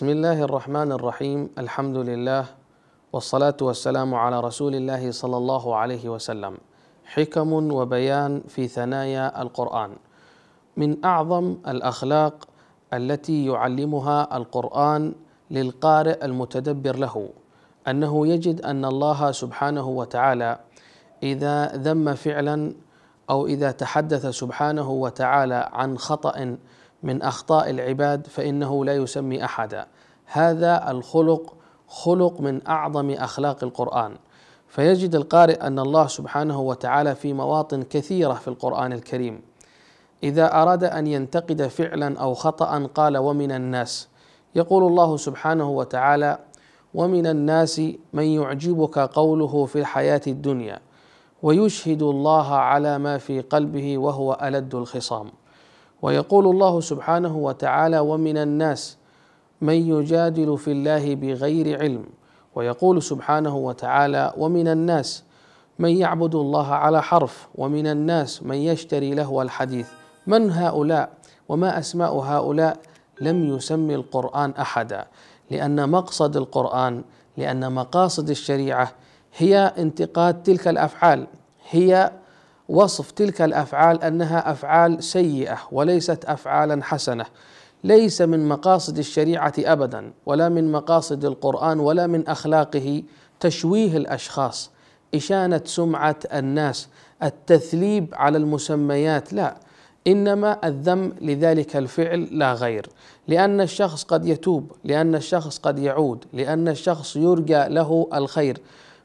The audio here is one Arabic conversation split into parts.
بسم الله الرحمن الرحيم الحمد لله والصلاة والسلام على رسول الله صلى الله عليه وسلم حكم وبيان في ثنايا القرآن من أعظم الأخلاق التي يعلمها القرآن للقارئ المتدبر له أنه يجد أن الله سبحانه وتعالى إذا ذم فعلا أو إذا تحدث سبحانه وتعالى عن خطأ من اخطاء العباد فانه لا يسمي احدا هذا الخلق خلق من اعظم اخلاق القران فيجد القارئ ان الله سبحانه وتعالى في مواطن كثيره في القران الكريم اذا اراد ان ينتقد فعلا او خطا قال ومن الناس يقول الله سبحانه وتعالى ومن الناس من يعجبك قوله في الحياه الدنيا ويشهد الله على ما في قلبه وهو الد الخصام ويقول الله سبحانه وتعالى ومن الناس من يجادل في الله بغير علم ويقول سبحانه وتعالى ومن الناس من يعبد الله على حرف ومن الناس من يشتري لهو الحديث من هؤلاء وما اسماء هؤلاء لم يسمي القران احدا لان مقصد القران لان مقاصد الشريعه هي انتقاد تلك الافعال هي وصف تلك الافعال انها افعال سيئه وليست افعالا حسنه ليس من مقاصد الشريعه ابدا ولا من مقاصد القران ولا من اخلاقه تشويه الاشخاص اشانه سمعه الناس التثليب على المسميات لا انما الذم لذلك الفعل لا غير لان الشخص قد يتوب لان الشخص قد يعود لان الشخص يرجى له الخير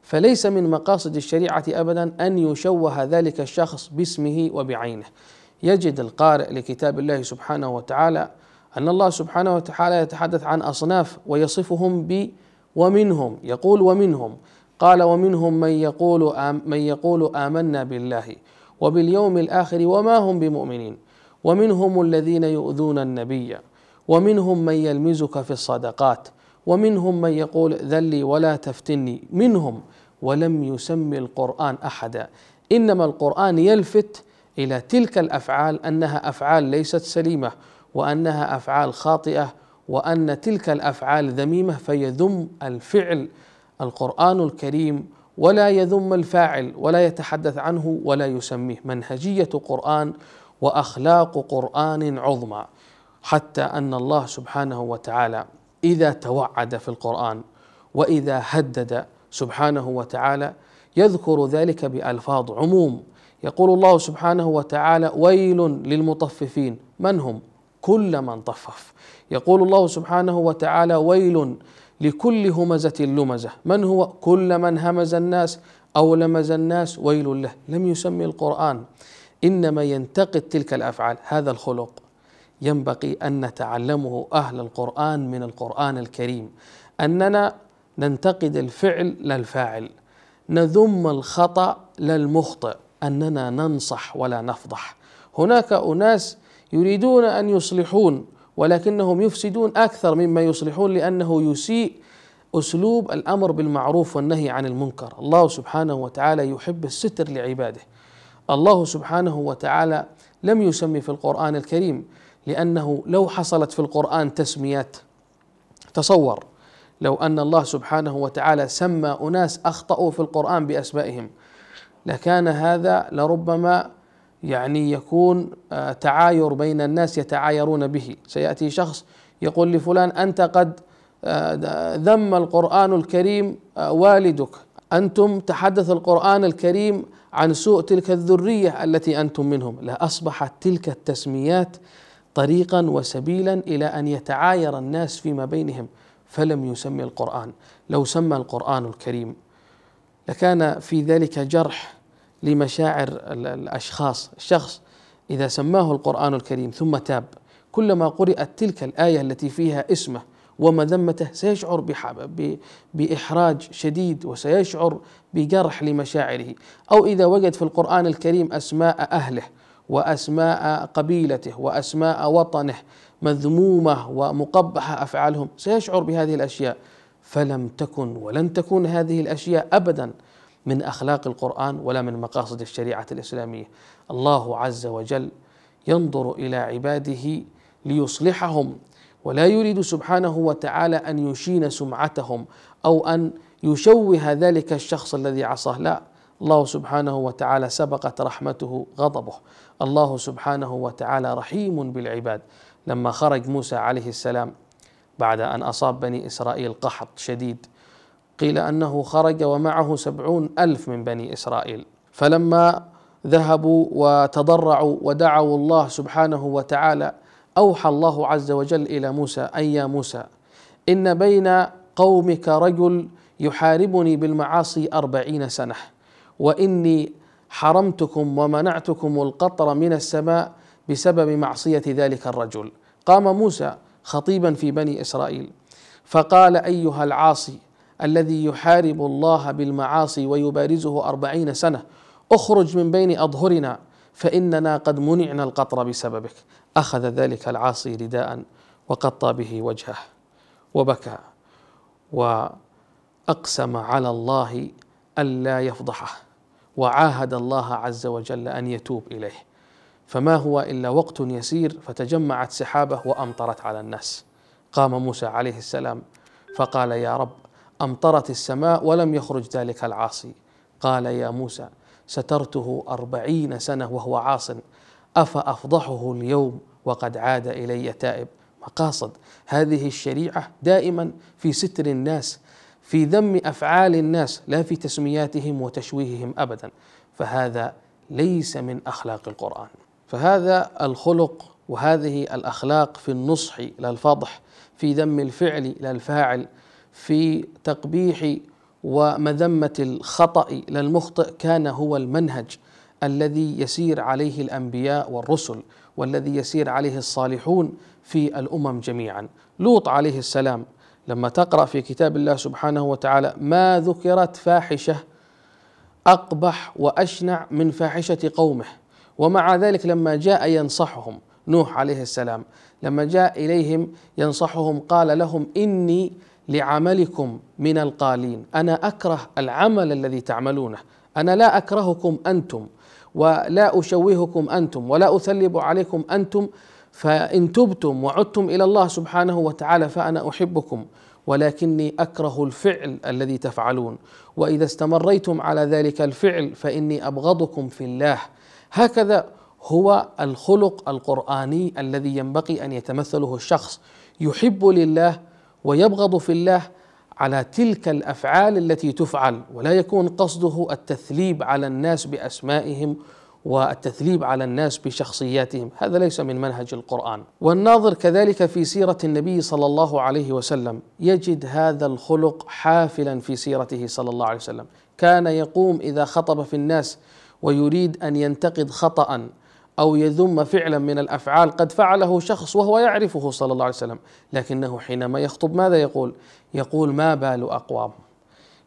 فليس من مقاصد الشريعة أبدا أن يشوه ذلك الشخص باسمه وبعينه يجد القارئ لكتاب الله سبحانه وتعالى أن الله سبحانه وتعالى يتحدث عن أصناف ويصفهم ب ومنهم يقول ومنهم قال ومنهم من يقول آم من يقول آمنا بالله وباليوم الآخر وما هم بمؤمنين ومنهم الذين يؤذون النبي ومنهم من يلمزك في الصدقات ومنهم من يقول ذلي ولا تفتني منهم ولم يسمي القرآن أحدا إنما القرآن يلفت إلى تلك الأفعال أنها أفعال ليست سليمة وأنها أفعال خاطئة وأن تلك الأفعال ذميمة فيذم الفعل القرآن الكريم ولا يذم الفاعل ولا يتحدث عنه ولا يسميه منهجية قرآن وأخلاق قرآن عظمى حتى أن الله سبحانه وتعالى إذا توعد في القرآن وإذا هدد سبحانه وتعالى يذكر ذلك بألفاظ عموم يقول الله سبحانه وتعالى ويل للمطففين من هم كل من طفف يقول الله سبحانه وتعالى ويل لكل همزة لمزة من هو كل من همز الناس أو لمز الناس ويل له لم يسمي القرآن إنما ينتقد تلك الأفعال هذا الخلق ينبغي أن نتعلمه أهل القرآن من القرآن الكريم أننا ننتقد الفعل لا الفاعل نذم الخطأ لا المخطئ أننا ننصح ولا نفضح هناك أناس يريدون أن يصلحون ولكنهم يفسدون أكثر مما يصلحون لأنه يسيء أسلوب الأمر بالمعروف والنهي عن المنكر الله سبحانه وتعالى يحب الستر لعباده الله سبحانه وتعالى لم يسمي في القرآن الكريم لأنه لو حصلت في القرآن تسميات تصور لو أن الله سبحانه وتعالى سمى أناس أخطأوا في القرآن بأسمائهم لكان هذا لربما يعني يكون آه، تعاير بين الناس يتعايرون به سيأتي شخص يقول لفلان أنت قد آه، ذم القرآن الكريم آه، والدك أنتم تحدث القرآن الكريم عن سوء تلك الذرية التي أنتم منهم لأصبحت تلك التسميات طريقا وسبيلا إلى أن يتعاير الناس فيما بينهم فلم يسمي القرآن لو سمى القرآن الكريم لكان في ذلك جرح لمشاعر الأشخاص الشخص إذا سماه القرآن الكريم ثم تاب كلما قرأت تلك الآية التي فيها اسمه ومذمته سيشعر بإحراج شديد وسيشعر بجرح لمشاعره أو إذا وجد في القرآن الكريم أسماء أهله واسماء قبيلته واسماء وطنه مذمومه ومقبحه افعالهم سيشعر بهذه الاشياء فلم تكن ولن تكون هذه الاشياء ابدا من اخلاق القران ولا من مقاصد الشريعه الاسلاميه الله عز وجل ينظر الى عباده ليصلحهم ولا يريد سبحانه وتعالى ان يشين سمعتهم او ان يشوه ذلك الشخص الذي عصاه لا الله سبحانه وتعالى سبقت رحمته غضبه الله سبحانه وتعالى رحيم بالعباد لما خرج موسى عليه السلام بعد أن أصاب بني إسرائيل قحط شديد قيل أنه خرج ومعه سبعون ألف من بني إسرائيل فلما ذهبوا وتضرعوا ودعوا الله سبحانه وتعالى أوحى الله عز وجل إلى موسى أي يا موسى إن بين قومك رجل يحاربني بالمعاصي أربعين سنة واني حرمتكم ومنعتكم القطر من السماء بسبب معصيه ذلك الرجل قام موسى خطيبا في بني اسرائيل فقال ايها العاصي الذي يحارب الله بالمعاصي ويبارزه أربعين سنة اخرج من بين أظهرنا فإننا قد منعنا القطر بسببك أخذ ذلك العاصي رداء وقطى به وجهه وبكى وأقسم على الله ألا يفضحه وعاهد الله عز وجل ان يتوب اليه فما هو الا وقت يسير فتجمعت سحابه وامطرت على الناس قام موسى عليه السلام فقال يا رب امطرت السماء ولم يخرج ذلك العاصي قال يا موسى سترته أربعين سنة وهو عاص أفأفضحه اليوم وقد عاد إلي تائب مقاصد هذه الشريعة دائما في ستر الناس في ذم افعال الناس لا في تسمياتهم وتشويههم ابدا فهذا ليس من اخلاق القران فهذا الخلق وهذه الاخلاق في النصح لا الفضح في ذم الفعل لا الفاعل في تقبيح ومذمه الخطا لا المخطئ كان هو المنهج الذي يسير عليه الانبياء والرسل والذي يسير عليه الصالحون في الامم جميعا لوط عليه السلام لما تقرأ في كتاب الله سبحانه وتعالى ما ذكرت فاحشة أقبح وأشنع من فاحشة قومه ومع ذلك لما جاء ينصحهم نوح عليه السلام لما جاء إليهم ينصحهم قال لهم إني لعملكم من القالين أنا أكره العمل الذي تعملونه أنا لا أكرهكم أنتم ولا أشوهكم أنتم ولا أثلب عليكم أنتم فإن تبتم وعدتم إلى الله سبحانه وتعالى فأنا أحبكم ولكني أكره الفعل الذي تفعلون وإذا استمريتم على ذلك الفعل فإني أبغضكم في الله هكذا هو الخلق القرآني الذي ينبغي أن يتمثله الشخص يحب لله ويبغض في الله على تلك الافعال التي تفعل ولا يكون قصده التثليب على الناس باسمائهم والتثليب على الناس بشخصياتهم هذا ليس من منهج القرآن والناظر كذلك في سيرة النبي صلى الله عليه وسلم يجد هذا الخلق حافلا في سيرته صلى الله عليه وسلم كان يقوم إذا خطب في الناس ويريد أن ينتقد خطأ أو يذم فعلا من الأفعال قد فعله شخص وهو يعرفه صلى الله عليه وسلم لكنه حينما يخطب ماذا يقول؟ يقول ما بال أقوام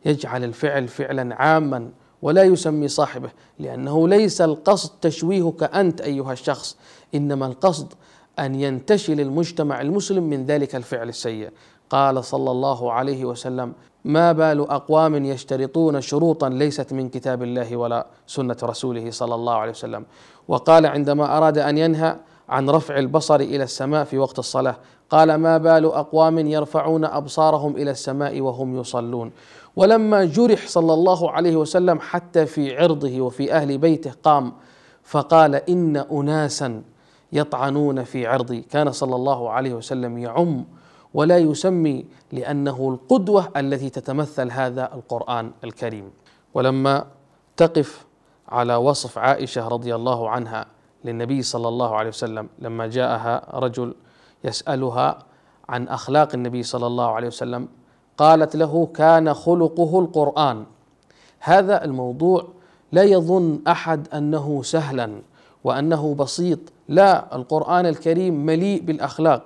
يجعل الفعل فعلا عاما ولا يسمي صاحبه لأنه ليس القصد تشويهك أنت أيها الشخص إنما القصد أن ينتشل المجتمع المسلم من ذلك الفعل السيء قال صلى الله عليه وسلم ما بال أقوام يشترطون شروطا ليست من كتاب الله ولا سنة رسوله صلى الله عليه وسلم وقال عندما أراد أن ينهى عن رفع البصر إلى السماء في وقت الصلاة قال ما بال أقوام يرفعون أبصارهم إلى السماء وهم يصلون ولما جرح صلى الله عليه وسلم حتى في عرضه وفي اهل بيته قام فقال ان اناسا يطعنون في عرضي كان صلى الله عليه وسلم يعم ولا يسمي لانه القدوه التي تتمثل هذا القران الكريم ولما تقف على وصف عائشه رضي الله عنها للنبي صلى الله عليه وسلم لما جاءها رجل يسالها عن اخلاق النبي صلى الله عليه وسلم قالت له كان خلقه القرآن هذا الموضوع لا يظن أحد أنه سهلا وأنه بسيط لا القرآن الكريم مليء بالأخلاق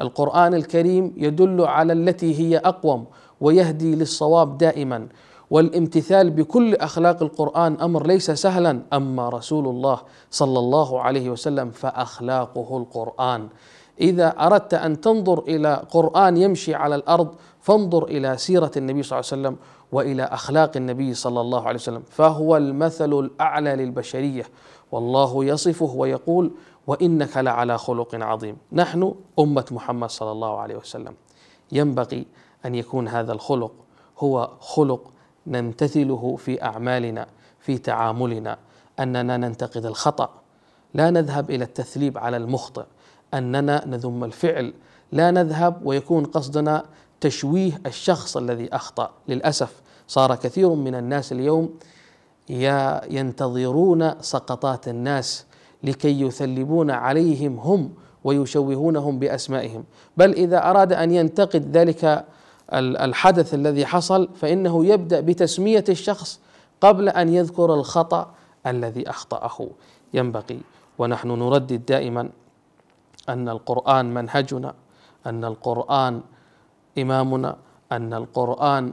القرآن الكريم يدل على التي هي أقوم ويهدي للصواب دائما والامتثال بكل اخلاق القران امر ليس سهلا اما رسول الله صلى الله عليه وسلم فاخلاقه القران اذا اردت ان تنظر الى قران يمشي على الارض فانظر الى سيره النبي صلى الله عليه وسلم والى اخلاق النبي صلى الله عليه وسلم فهو المثل الاعلى للبشريه والله يصفه ويقول وانك لعلى خلق عظيم نحن امه محمد صلى الله عليه وسلم ينبغي ان يكون هذا الخلق هو خلق نمتثله في اعمالنا في تعاملنا اننا ننتقد الخطا لا نذهب الى التثليب على المخطئ أننا نذم الفعل لا نذهب ويكون قصدنا تشويه الشخص الذي أخطأ للأسف صار كثير من الناس اليوم ينتظرون سقطات الناس لكي يثلبون عليهم هم ويشوهونهم بأسمائهم بل إذا أراد أن ينتقد ذلك الحدث الذي حصل فإنه يبدأ بتسمية الشخص قبل أن يذكر الخطأ الذي أخطأه ينبغي ونحن نردد دائما أن القرآن منهجنا أن القرآن إمامنا أن القرآن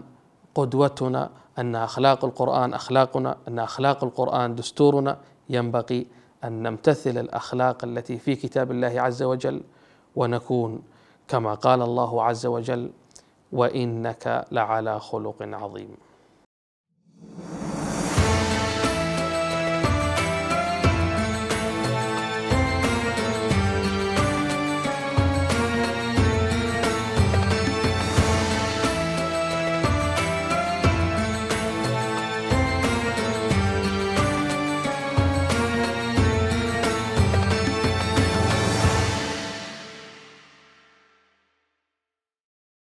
قدوتنا أن أخلاق القرآن أخلاقنا أن أخلاق القرآن دستورنا ينبغي أن نمتثل الأخلاق التي في كتاب الله عز وجل ونكون كما قال الله عز وجل وإنك لعلى خلق عظيم